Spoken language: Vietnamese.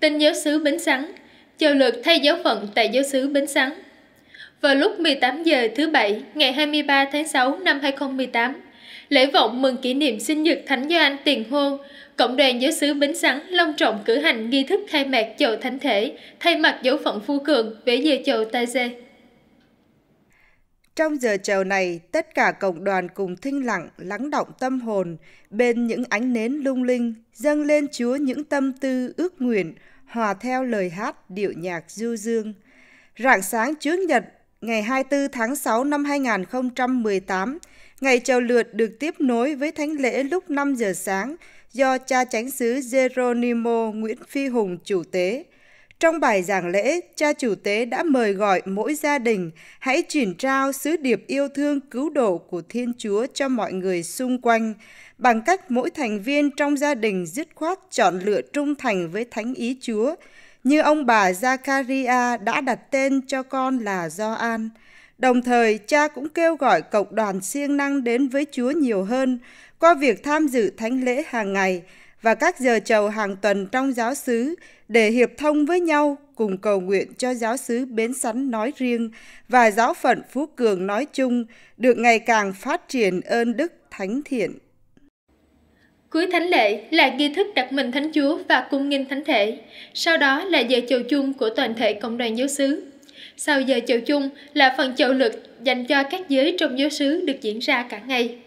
tên giáo sứ Bến Sắn, chầu lượt thay giáo phận tại giáo sứ Bến Sắn. Vào lúc 18 giờ thứ Bảy, ngày 23 tháng 6 năm 2018, lễ vọng mừng kỷ niệm sinh nhật Thánh Gioan Tiền Hôn, Cộng đoàn giáo sứ Bến Sắn long trọng cử hành nghi thức khai mạc chầu thánh thể thay mặt giáo phận Phu Cường về giờ chầu Ta Dê. Trong giờ chiều này, tất cả cộng đoàn cùng thinh lặng, lắng động tâm hồn, bên những ánh nến lung linh, dâng lên Chúa những tâm tư ước nguyện, hòa theo lời hát điệu nhạc du dương. Rạng sáng Chúa Nhật, ngày 24 tháng 6 năm 2018, ngày chầu lượt được tiếp nối với thánh lễ lúc 5 giờ sáng do cha chánh xứ Geronimo Nguyễn Phi Hùng chủ tế. Trong bài giảng lễ, cha chủ tế đã mời gọi mỗi gia đình hãy chuyển trao sứ điệp yêu thương cứu độ của Thiên Chúa cho mọi người xung quanh bằng cách mỗi thành viên trong gia đình dứt khoát chọn lựa trung thành với thánh ý Chúa, như ông bà Zakaria đã đặt tên cho con là Gioan. Đồng thời, cha cũng kêu gọi cộng đoàn siêng năng đến với Chúa nhiều hơn qua việc tham dự thánh lễ hàng ngày và các giờ chầu hàng tuần trong giáo xứ để hiệp thông với nhau cùng cầu nguyện cho giáo xứ Bến Sắn nói riêng và giáo phận Phú Cường nói chung được ngày càng phát triển ơn đức thánh thiện. Cuối thánh lễ là nghi thức đặt mình thánh chúa và cung nghinh thánh thể, sau đó là giờ chầu chung của toàn thể cộng đoàn giáo xứ. Sau giờ chầu chung là phần chầu lực dành cho các giới trong giáo xứ được diễn ra cả ngày.